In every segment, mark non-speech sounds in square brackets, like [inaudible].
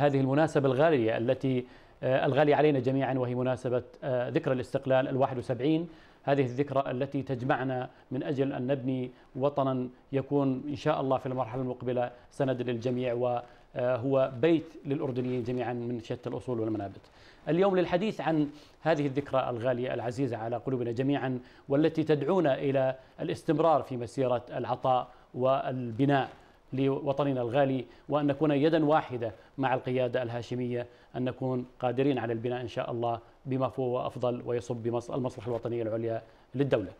هذه المناسبة الغالية التي آه، الغالية علينا جميعا وهي مناسبة آه، ذكرى الاستقلال الواحد وسبعين هذه الذكرى التي تجمعنا من أجل أن نبني وطنا يكون إن شاء الله في المرحلة المقبلة سند للجميع وهو آه، بيت للأردنيين جميعا من شتى الأصول والمنابت اليوم للحديث عن هذه الذكرى الغالية العزيزة على قلوبنا جميعا والتي تدعونا إلى الاستمرار في مسيرة العطاء والبناء لوطننا الغالي وأن نكون يدا واحدة مع القيادة الهاشمية أن نكون قادرين على البناء إن شاء الله بما هو أفضل ويصب المصلحة الوطنية العليا للدولة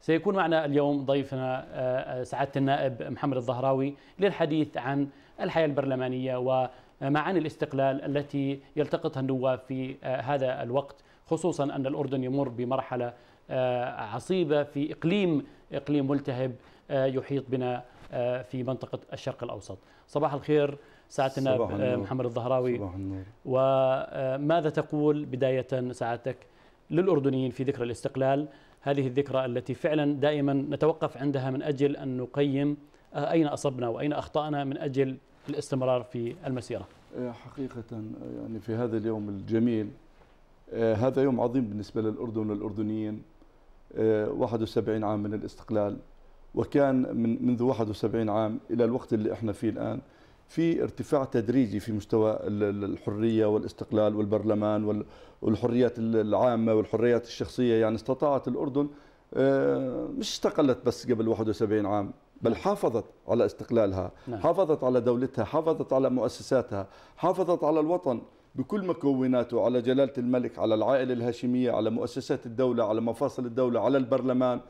سيكون معنا اليوم ضيفنا آه، آه، سعادة النائب محمد الظهراوي للحديث عن الحياة البرلمانية ومعاني الاستقلال التي يلتقطها النواب في آه، هذا الوقت خصوصا أن الأردن يمر بمرحلة عصيبة في إقليم إقليم ملتهب يحيط بنا آه، في منطقة الشرق الأوسط صباح الخير ساعتنا صباح آه، محمد الظهراوي صباح النور. وماذا آه، تقول بداية ساعتك للأردنيين في ذكرى الاستقلال هذه الذكرى التي فعلا دائما نتوقف عندها من أجل أن نقيم أين أصبنا وأين أخطأنا من أجل الاستمرار في المسيرة حقيقة يعني في هذا اليوم الجميل هذا يوم عظيم بالنسبة للأردن والأردنيين 71 عام من الاستقلال وكان من منذ 71 عام إلى الوقت اللي احنا فيه الآن في ارتفاع تدريجي في مستوى الحرية والاستقلال والبرلمان والحريات العامة والحريات الشخصية يعني استطاعت الأردن آه، مش استقلت بس قبل 71 عام بل نعم. حافظت على استقلالها نعم. حافظت على دولتها حافظت على مؤسساتها حافظت على الوطن بكل مكوناته على جلالة الملك على العائلة الهاشمية على مؤسسات الدولة على مفاصل الدولة على البرلمان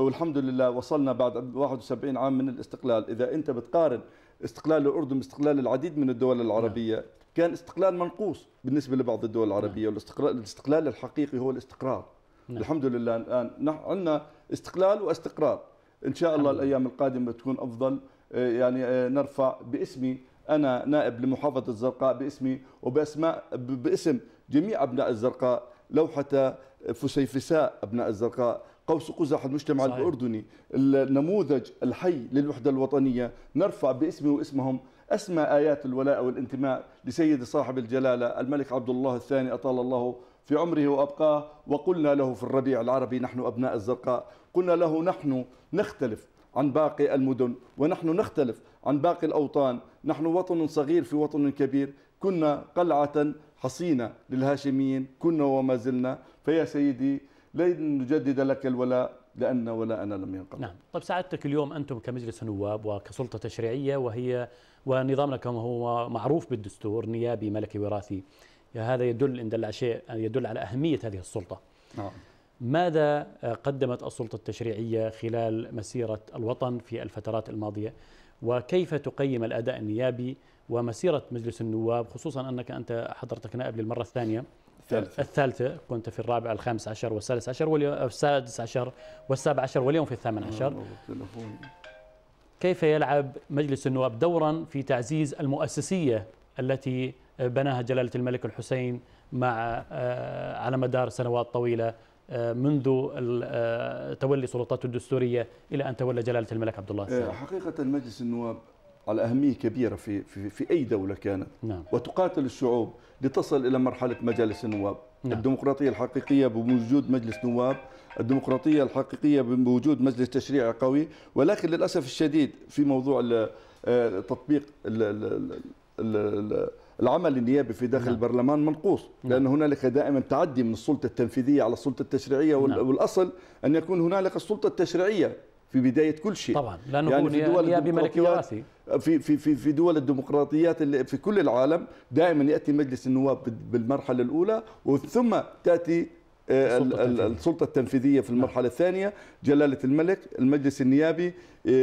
والحمد لله وصلنا بعد 71 عام من الاستقلال إذا أنت بتقارن استقلال الأردن باستقلال العديد من الدول العربية نعم. كان استقلال منقوص بالنسبة لبعض الدول العربية نعم. والاستقلال الاستقلال الحقيقي هو الاستقرار نعم. الحمد لله الآن عندنا استقلال واستقرار إن شاء الله الأيام القادمة تكون أفضل آه، يعني آه، نرفع باسمي أنا نائب لمحافظة الزرقاء باسمي وباسماء باسم جميع أبناء الزرقاء لوحة فسيفساء أبناء الزرقاء قوس قزح المجتمع صحيح. الاردني النموذج الحي للوحده الوطنيه نرفع باسمه واسمهم اسمى ايات الولاء والانتماء لسيد صاحب الجلاله الملك عبد الله الثاني اطال الله في عمره وابقاه وقلنا له في الربيع العربي نحن ابناء الزرقاء قلنا له نحن نختلف عن باقي المدن ونحن نختلف عن باقي الاوطان نحن وطن صغير في وطن كبير كنا قلعه حصينه للهاشميين كنا وما زلنا فيا سيدي لن نجدد لك الولاء لأن ولاءنا لم ينقض نعم طيب سعادتك اليوم أنتم كمجلس نواب وكسلطة تشريعية وهي ونظامنا كما هو معروف بالدستور نيابي ملكي وراثي هذا يدل إن دل شيء يدل على أهمية هذه السلطة نعم ماذا قدمت السلطة التشريعية خلال مسيرة الوطن في الفترات الماضية وكيف تقيم الأداء النيابي ومسيرة مجلس النواب خصوصا أنك أنت حضرتك نائب للمرة الثانية الثالثة الثالثة كنت في الرابع الخامس عشر والسادس عشر والسادس عشر والسابع عشر واليوم في الثامن آه، عشر كيف يلعب مجلس النواب دورا في تعزيز المؤسسية التي بناها جلالة الملك الحسين مع آه، على مدار سنوات طويلة آه، منذ تولي سلطاته الدستورية إلى أن تولى جلالة الملك عبد الله السلام حقيقة مجلس النواب على أهمية كبيرة في, في, في أي دولة كانت نعم. وتقاتل الشعوب لتصل إلى مرحلة مجالس النواب نعم. الديمقراطية الحقيقية بوجود مجلس نواب الديمقراطية الحقيقية بوجود مجلس تشريع قوي ولكن للأسف الشديد في موضوع آه، تطبيق العمل النيابي في داخل نعم. البرلمان منقوص نعم. لأن هنالك دائما تعدي من السلطة التنفيذية على السلطة التشريعية نعم. والأصل أن يكون هنالك السلطة التشريعية في بدايه كل شيء طبعا لانه يعني في دول نيابي ملكي وراثي في في في في دول الديمقراطيات اللي في كل العالم دائما ياتي مجلس النواب بالمرحله الاولى وثم تاتي آه، السلطة التنفيذية. السلطة التنفيذية في المرحلة الثانية جلالة الملك المجلس النيابي آه،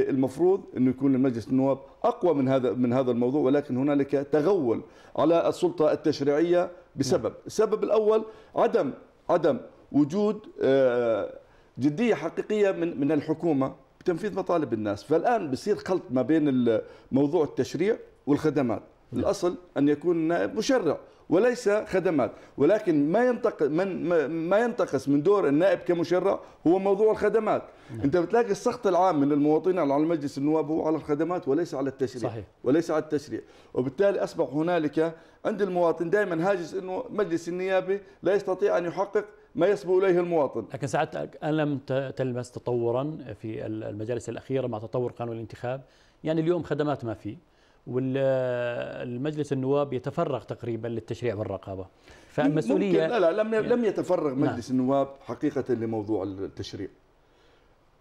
المفروض أنه يكون المجلس النواب أقوى من هذا من هذا الموضوع ولكن هنالك تغول على السلطة التشريعية بسبب نعم. السبب الأول عدم عدم وجود آه، جدية حقيقية من من الحكومة بتنفيذ مطالب الناس فالآن بصير خلط ما بين موضوع التشريع والخدمات نعم. الأصل أن يكون النائب مشرع وليس خدمات ولكن ما ينتقص من ما ينتقص من دور النائب كمشرع هو موضوع الخدمات نعم. انت بتلاقي السخط العام من المواطنين على مجلس النواب هو على الخدمات وليس على التشريع صحيح. وليس على التشريع وبالتالي اصبح هنالك عند المواطن دائما هاجس انه مجلس النيابه لا يستطيع ان يحقق ما يصبو اليه المواطن. لكن ساعات الم تلمس تطورا في المجالس الاخيره مع تطور قانون الانتخاب؟ يعني اليوم خدمات ما في والمجلس النواب يتفرغ تقريبا للتشريع والرقابه فالمسؤوليه لا لا لم يعني لم يتفرغ نعم. مجلس نعم. النواب حقيقه لموضوع التشريع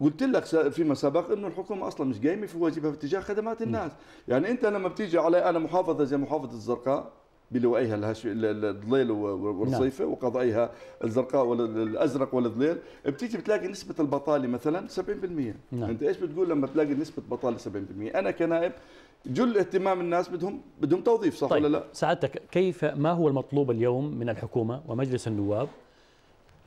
قلت لك فيما سبق انه الحكومه اصلا مش قايمه في واجبها في اتجاه خدمات الناس م. يعني انت لما بتيجي على انا محافظه زي محافظه الزرقاء بلوائها الهش... الظليل نعم. والصيفه نعم. وقضائها الزرقاء والازرق والظليل بتيجي بتلاقي نسبه البطاله مثلا 70% نعم. انت ايش بتقول لما تلاقي نسبه بطاله 70% انا كنائب جل اهتمام الناس بدهم بدهم توظيف صح طيب ولا لا سعادتك كيف ما هو المطلوب اليوم من الحكومه ومجلس النواب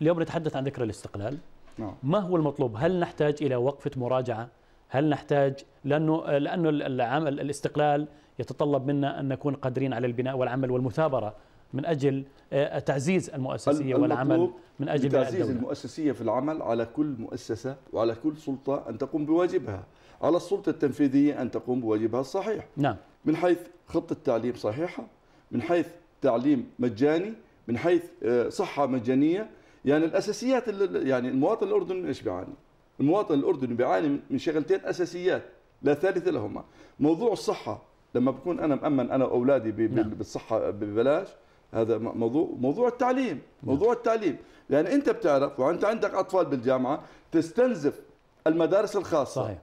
اليوم نتحدث عن ذكرى الاستقلال نعم. ما هو المطلوب هل نحتاج الى وقفه مراجعه هل نحتاج لانه لانه العمل الاستقلال يتطلب منا أن نكون قادرين على البناء والعمل والمثابرة من أجل آه، تعزيز المؤسسية والعمل من أجل تعزيز المؤسسية في العمل على كل مؤسسة وعلى كل سلطة أن تقوم بواجبها على السلطة التنفيذية أن تقوم بواجبها الصحيح نعم. من حيث خطة تعليم صحيحة من حيث تعليم مجاني من حيث آه، صحة مجانية يعني الأساسيات يعني المواطن الأردني إيش بيعاني المواطن الأردني بيعاني من شغلتين أساسيات لا ثالث لهما موضوع الصحة لما بكون انا مامن انا واولادي نعم. بالصحه ببلاش هذا موضوع موضوع التعليم نعم. موضوع التعليم لان يعني انت بتعرف وانت عندك اطفال بالجامعه تستنزف المدارس الخاصه صحيح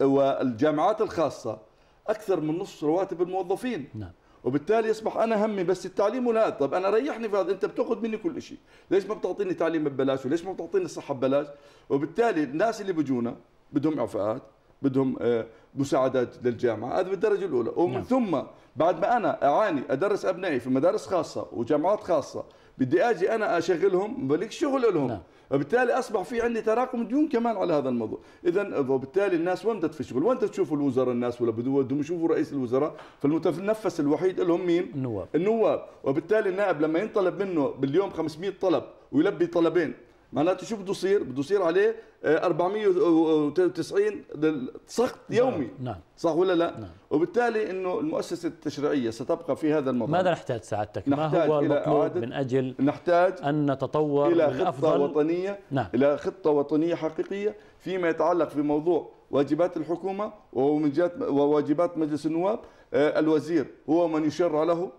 والجامعات الخاصه اكثر من نصف رواتب الموظفين نعم وبالتالي يصبح انا همي بس التعليم ولا طب انا ريحني في هذا انت بتاخذ مني كل شيء ليش ما بتعطيني تعليم ببلاش وليش ما بتعطيني الصحه ببلاش وبالتالي الناس اللي بيجونا بدهم اعفاءات بدهم آه، مساعدات للجامعه هذا بالدرجه الاولى ومن نعم. ثم بعد ما انا اعاني ادرس ابنائي في مدارس خاصه وجامعات خاصه بدي اجي انا اشغلهم بلك شغل لهم نعم. وبالتالي اصبح في عندي تراكم ديون كمان على هذا الموضوع اذا وبالتالي الناس وين بدها تشتغل وين تشوفوا الوزراء الناس ولا بدهم يشوفوا رئيس الوزراء فالمتنفس الوحيد لهم مين النواب النواب وبالتالي النائب لما ينطلب منه باليوم 500 طلب ويلبي طلبين معناته شو بده يصير؟ بده يصير عليه 490 آه، سقط نعم، يومي نعم صح ولا لا؟ نعم. وبالتالي انه المؤسسه التشريعيه ستبقى في هذا الموضوع ماذا نحتاج سعادتك؟ نحتاج ما هو المطلوب من اجل نحتاج ان نتطور الى خطه أفضل وطنيه نعم. الى خطه وطنيه حقيقيه فيما يتعلق في موضوع واجبات الحكومه وواجبات مجلس النواب آه، الوزير هو من يشرع له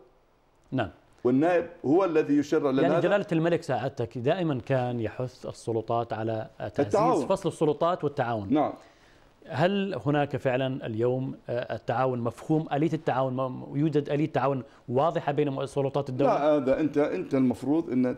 نعم والنائب هو الذي يشرع لنا يعني جلالة الملك سعادتك دائما كان يحث السلطات على تعزيز التعاون. فصل السلطات والتعاون نعم هل هناك فعلا اليوم آه، التعاون مفهوم آلية التعاون يوجد آلية تعاون واضحة بين سلطات الدولة؟ لا هذا أنت أنت المفروض أن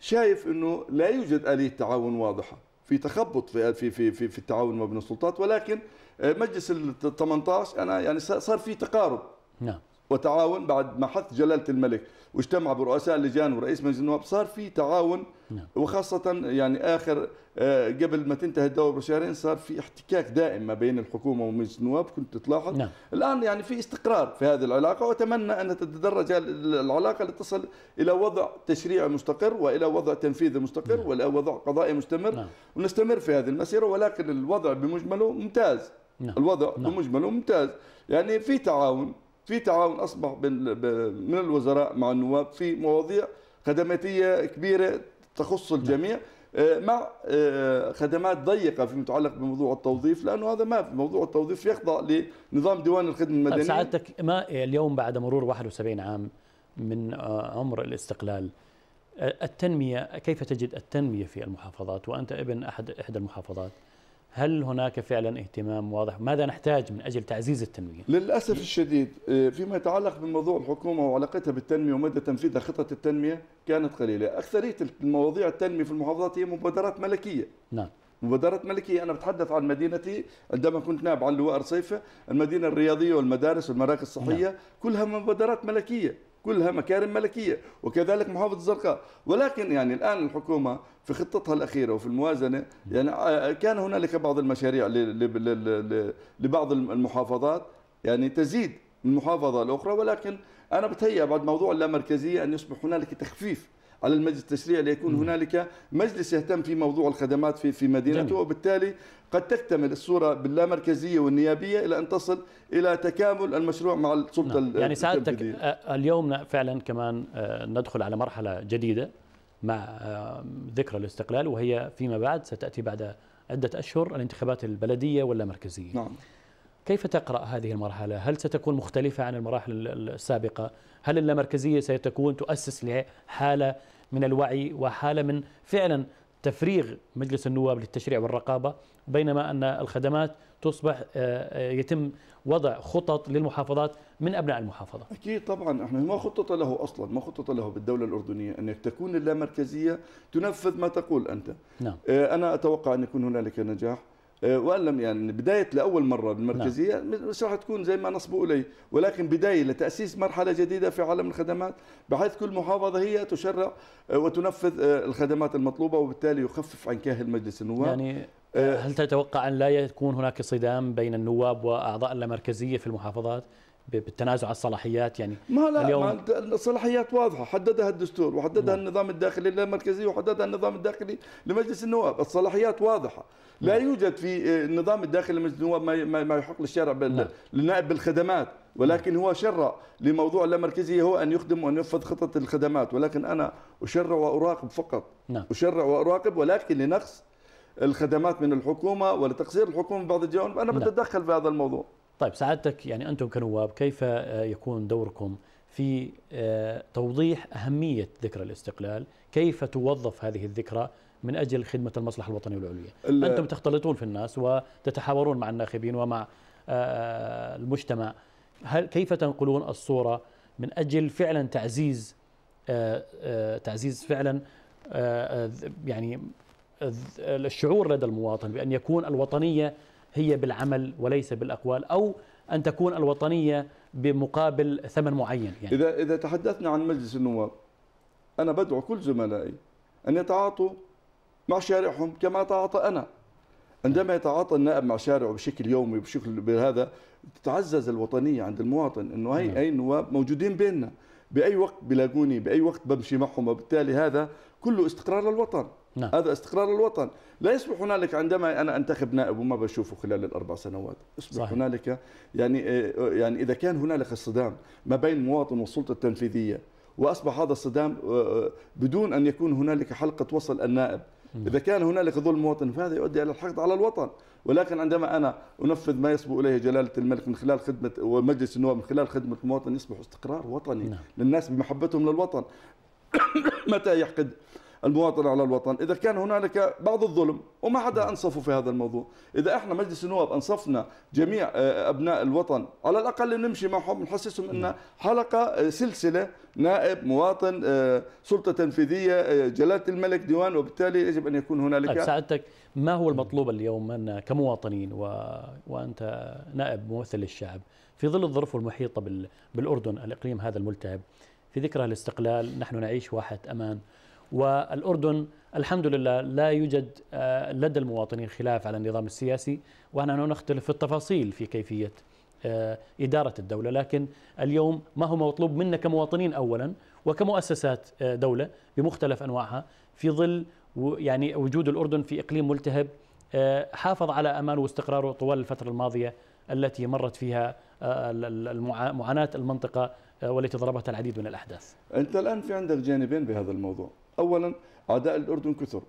شايف أنه لا يوجد آلية تعاون واضحة في تخبط في في في في, في التعاون ما بين السلطات ولكن آه، مجلس ال 18 أنا يعني صار في تقارب نعم وتعاون بعد ما حث جلاله الملك واجتمع برؤساء اللجان ورئيس مجلس النواب صار في تعاون نعم. وخاصه يعني اخر آه، قبل ما تنتهي الدوره بشهرين صار في احتكاك دائم ما بين الحكومه ومجلس النواب كنت تلاحظ نعم. الان يعني في استقرار في هذه العلاقه واتمنى ان تتدرج العلاقه لتصل الى وضع تشريعي مستقر والى وضع تنفيذي مستقر نعم. والى وضع قضائي مستمر نعم. ونستمر في هذه المسيره ولكن الوضع بمجمله ممتاز نعم. الوضع نعم. بمجمله ممتاز يعني في تعاون في تعاون اصبح من الوزراء مع النواب في مواضيع خدماتيه كبيره تخص الجميع آه، مع آه، خدمات ضيقه فيما يتعلق بموضوع التوظيف لانه هذا ما في موضوع التوظيف يخضع لنظام ديوان الخدمه طيب، المدنيه سعادتك ما اليوم بعد مرور 71 عام من آه، عمر الاستقلال التنميه كيف تجد التنميه في المحافظات وانت ابن احد احدى المحافظات هل هناك فعلا اهتمام واضح ماذا نحتاج من أجل تعزيز التنمية للأسف الشديد آه، فيما يتعلق بموضوع الحكومة وعلاقتها بالتنمية ومدى تنفيذها خطة التنمية كانت قليلة أكثرية المواضيع التنمية في المحافظات هي مبادرات ملكية نعم مبادرات ملكية أنا بتحدث عن مدينتي عندما كنت نائب عن لواء رصيفة المدينة الرياضية والمدارس والمراكز الصحية نعم. كلها مبادرات ملكية كلها مكارم ملكيه وكذلك محافظه الزرقاء ولكن يعني الان الحكومه في خطتها الاخيره وفي الموازنه يعني آه، آه، كان هنالك بعض المشاريع لبعض المحافظات يعني تزيد من محافظه لاخرى ولكن انا بتهيأ بعد موضوع اللامركزيه ان يصبح هنالك تخفيف على المجلس التشريعي ليكون هنالك مجلس يهتم في موضوع الخدمات في في مدينته جميل. وبالتالي قد تكتمل الصورة باللامركزية والنيابية إلى أن تصل إلى تكامل المشروع مع السلطة نعم. يعني سعادتك آه، اليوم فعلا كمان آه، ندخل على مرحلة جديدة مع آه، ذكرى الاستقلال وهي فيما بعد ستأتي بعد عدة أشهر الانتخابات البلدية واللامركزية نعم كيف تقرأ هذه المرحلة؟ هل ستكون مختلفة عن المراحل السابقة؟ هل اللامركزية ستكون تؤسس لحالة من الوعي وحالة من فعلا تفريغ مجلس النواب للتشريع والرقابة بينما أن الخدمات تصبح آه، آه، يتم وضع خطط للمحافظات من أبناء المحافظة أكيد طبعا احنا ما خطط له أصلا ما خطط له بالدولة الأردنية أن تكون اللامركزية تنفذ ما تقول أنت نعم. آه، أنا أتوقع أن يكون هنالك نجاح آه، وان لم يعني بدايه لاول مره المركزيه نعم. مش راح تكون زي ما نصبوا اليه ولكن بدايه لتاسيس مرحله جديده في عالم الخدمات بحيث كل محافظه هي تشرع آه، وتنفذ آه، الخدمات المطلوبه وبالتالي يخفف عن كاهل مجلس النواب يعني هل تتوقع ان لا يكون هناك صدام بين النواب واعضاء اللامركزيه في المحافظات بالتنازع على الصلاحيات يعني ما لا اليوم ما الصلاحيات واضحه حددها الدستور وحددها نعم. النظام الداخلي للمركزي وحددها النظام الداخلي لمجلس النواب الصلاحيات واضحه لا نعم. يوجد في آه، النظام الداخلي لمجلس النواب ما يحق للشارع نعم. للنائب بالخدمات ولكن هو شرع لموضوع اللامركزيه هو ان يخدم وان ينفذ خطه الخدمات ولكن انا اشرع واراقب فقط نعم. اشرع واراقب ولكن لنقص الخدمات من الحكومه ولتقصير الحكومه بعض الجوانب انا نعم. بتدخل في هذا الموضوع طيب سعادتك يعني أنتم كنواب كيف آه، يكون دوركم في آه، توضيح أهمية ذكرى الاستقلال كيف توظف هذه الذكرى من أجل خدمة المصلحة الوطنية العليا أنتم تختلطون في الناس وتتحاورون مع الناخبين ومع آه، المجتمع هل كيف تنقلون الصورة من أجل فعلا تعزيز تعزيز فعلا يعني الشعور لدى المواطن بأن يكون الوطنية هي بالعمل وليس بالأقوال أو أن تكون الوطنية بمقابل ثمن معين يعني. إذا إذا تحدثنا عن مجلس النواب أنا بدعو كل زملائي أن يتعاطوا مع شارعهم كما تعاطى أنا عندما يتعاطى النائب مع شارعه بشكل يومي بشكل بهذا تتعزز الوطنيه عند المواطن انه هي نعم. اي نواب موجودين بيننا باي وقت بيلاقوني باي وقت بمشي معهم وبالتالي هذا كله استقرار للوطن نعم. هذا استقرار الوطن لا يصبح هنالك عندما انا انتخب نائب وما بشوفه خلال الاربع سنوات يصبح هنالك يعني آه، آه، يعني اذا كان هنالك الصدام ما بين مواطن والسلطه التنفيذيه واصبح هذا الصدام آه، بدون ان يكون هنالك حلقه وصل النائب إذا كان هنالك ظلم مواطن فهذا يؤدي إلى الحقد على الوطن ولكن عندما أنا أنفذ ما يصبو إليه جلالة الملك من خلال خدمة ومجلس النواب من خلال خدمة المواطن يصبح استقرار وطني نعم. للناس بمحبتهم للوطن [coughs] متى يحقد المواطن على الوطن إذا كان هنالك بعض الظلم وما حدا نعم. أنصفه في هذا الموضوع إذا إحنا مجلس النواب أنصفنا جميع آه، أبناء الوطن على الأقل نمشي معهم نحسسهم أن نعم. حلقة آه، سلسلة نائب مواطن آه، سلطة تنفيذية جلالة الملك ديوان وبالتالي يجب أن يكون هنالك طيب سعادتك ما هو المطلوب اليوم أن كمواطنين و... وأنت نائب ممثل للشعب في ظل الظروف المحيطة بال... بالأردن الإقليم هذا الملتهب في ذكرى الاستقلال نحن نعيش واحة أمان والأردن الحمد لله لا يوجد آه، لدى المواطنين خلاف على النظام السياسي ونحن نختلف في التفاصيل في كيفية آه، إدارة الدولة لكن اليوم ما هو مطلوب منا كمواطنين أولا وكمؤسسات آه، دولة بمختلف أنواعها في ظل يعني وجود الأردن في إقليم ملتهب حافظ على أماله واستقراره طوال الفترة الماضية التي مرت فيها معاناة المنطقة والتي ضربتها العديد من الأحداث أنت الآن في عندك جانبين بهذا الموضوع أولا أعداء الأردن كثر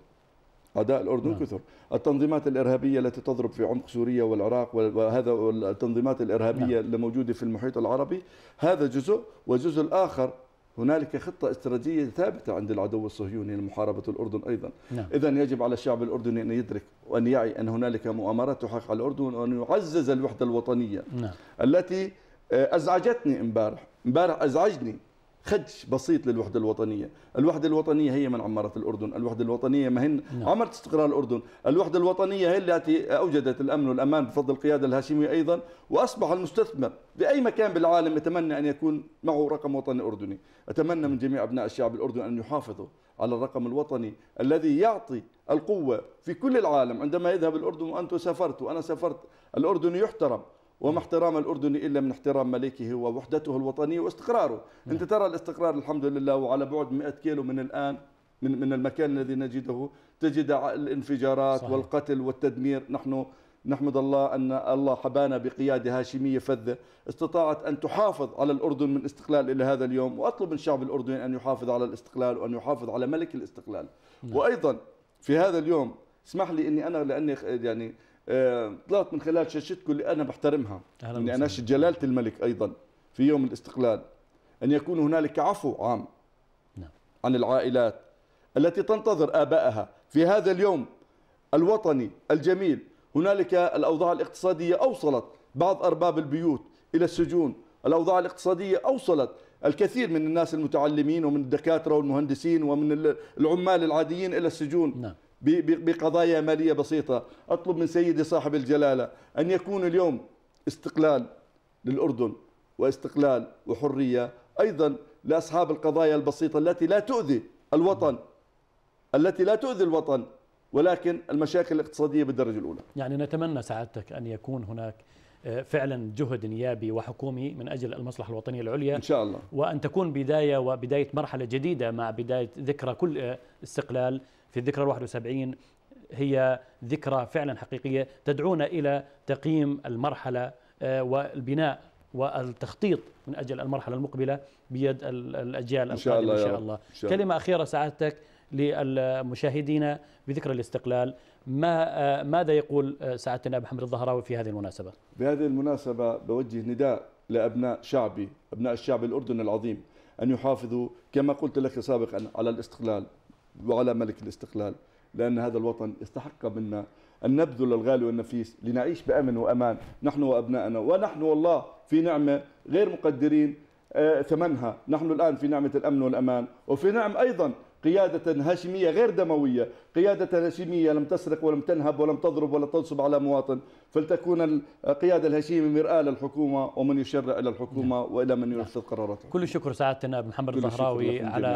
أعداء الأردن نعم. كثر التنظيمات الإرهابية التي تضرب في عمق سوريا والعراق وهذا التنظيمات الإرهابية نعم. الموجودة في المحيط العربي هذا جزء والجزء الآخر هنالك خطة استراتيجية ثابتة عند العدو الصهيوني لمحاربة الأردن أيضا نعم. إذا يجب على الشعب الأردني أن يدرك وأن يعي أن هنالك مؤامرات تحقق على الأردن وأن يعزز الوحدة الوطنية نعم. التي آه، أزعجتني امبارح امبارح أزعجني خدش بسيط للوحدة الوطنية الوحدة الوطنية هي من عمرت الأردن الوحدة الوطنية ما هن نعم. عمرت استقرار الأردن الوحدة الوطنية هي التي أوجدت الأمن والأمان بفضل القيادة الهاشمية أيضا وأصبح المستثمر بأي مكان بالعالم يتمنى أن يكون معه رقم وطني أردني أتمنى من جميع أبناء الشعب الأردني أن يحافظوا على الرقم الوطني الذي يعطي القوة في كل العالم عندما يذهب الأردن وأنتم سافرت وأنا سافرت الأردن يحترم وما احترام الأردني إلا من احترام ملكه ووحدته الوطنية واستقراره نعم. أنت ترى الاستقرار الحمد لله وعلى بعد 100 كيلو من الآن من, من المكان الذي نجده تجد الانفجارات صحيح. والقتل والتدمير نحن نحمد الله أن الله حبانا بقيادة هاشمية فذة استطاعت أن تحافظ على الأردن من استقلال إلى هذا اليوم وأطلب من الشعب الأردني أن يحافظ على الاستقلال وأن يحافظ على ملك الاستقلال نعم. وأيضا في هذا اليوم اسمح لي أني أنا لأني يعني آه، طلعت من خلال شاشتكم اللي انا بحترمها اني اناشد جلاله الملك ايضا في يوم الاستقلال ان يكون هنالك عفو عام نعم. عن العائلات التي تنتظر ابائها في هذا اليوم الوطني الجميل هنالك الاوضاع الاقتصاديه اوصلت بعض ارباب البيوت الى السجون الاوضاع الاقتصاديه اوصلت الكثير من الناس المتعلمين ومن الدكاتره والمهندسين ومن العمال العاديين الى السجون نعم. بقضايا مالية بسيطة أطلب من سيدي صاحب الجلالة أن يكون اليوم استقلال للأردن واستقلال وحرية أيضا لأصحاب القضايا البسيطة التي لا تؤذي الوطن التي لا تؤذي الوطن ولكن المشاكل الاقتصادية بالدرجة الأولى يعني نتمنى سعادتك أن يكون هناك آه، فعلا جهد نيابي وحكومي من أجل المصلحة الوطنية العليا إن شاء الله وأن تكون بداية وبداية مرحلة جديدة مع بداية ذكرى كل آه، استقلال في الذكرى ال 71 هي ذكرى فعلا حقيقية تدعونا إلى تقييم المرحلة آه، والبناء والتخطيط من أجل المرحلة المقبلة بيد الأجيال إن شاء القادمة الله إن شاء الله إن شاء كلمة أخيرة سعادتك للمشاهدين بذكرى الاستقلال ما آه، ماذا يقول آه، سعادتنا ابو حمد الظهراوي في هذه المناسبة؟ بهذه المناسبة بوجه نداء لأبناء شعبي أبناء الشعب الأردني العظيم أن يحافظوا كما قلت لك سابقا على الاستقلال وعلى ملك الاستقلال لأن هذا الوطن استحق منا أن نبذل الغالي والنفيس لنعيش بأمن وأمان نحن وأبنائنا ونحن والله في نعمة غير مقدرين آه، ثمنها نحن الآن في نعمة الأمن والأمان وفي نعم أيضا قيادة هاشمية غير دموية قيادة هاشمية لم تسرق ولم تنهب ولم تضرب ولا تنصب على مواطن فلتكون القيادة الهاشمية مرآة للحكومة ومن يشرع إلى الحكومة نعم. وإلى من نعم. ينفذ قراراتها كل الشكر سعادة النائب محمد الزهراوي على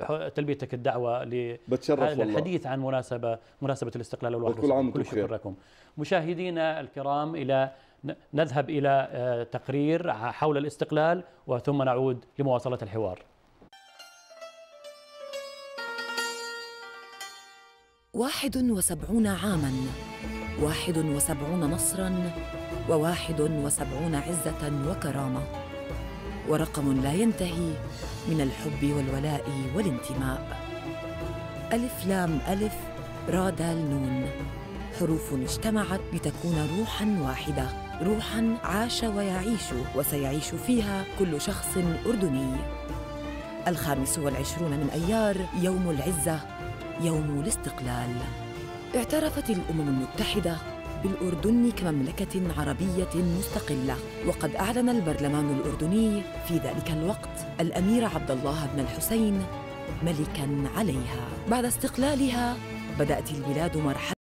آه، تلبيتك الدعوة للحديث عن مناسبة مناسبة الاستقلال والوحدة كل عام كل شكر لكم مشاهدينا الكرام إلى نذهب إلى آه، تقرير حول الاستقلال وثم نعود لمواصلة الحوار واحد وسبعون عاماً واحد وسبعون نصراً وواحد وسبعون عزة وكرامة ورقم لا ينتهي من الحب والولاء والانتماء ألف لام ألف را دال نون حروف اجتمعت لتكون روحاً واحدة روحاً عاش ويعيش وسيعيش فيها كل شخص أردني الخامس والعشرون من أيار يوم العزة يوم الاستقلال اعترفت الامم المتحده بالاردن كمملكه عربيه مستقله وقد اعلن البرلمان الاردني في ذلك الوقت الامير عبد الله بن الحسين ملكا عليها بعد استقلالها بدات البلاد مرحله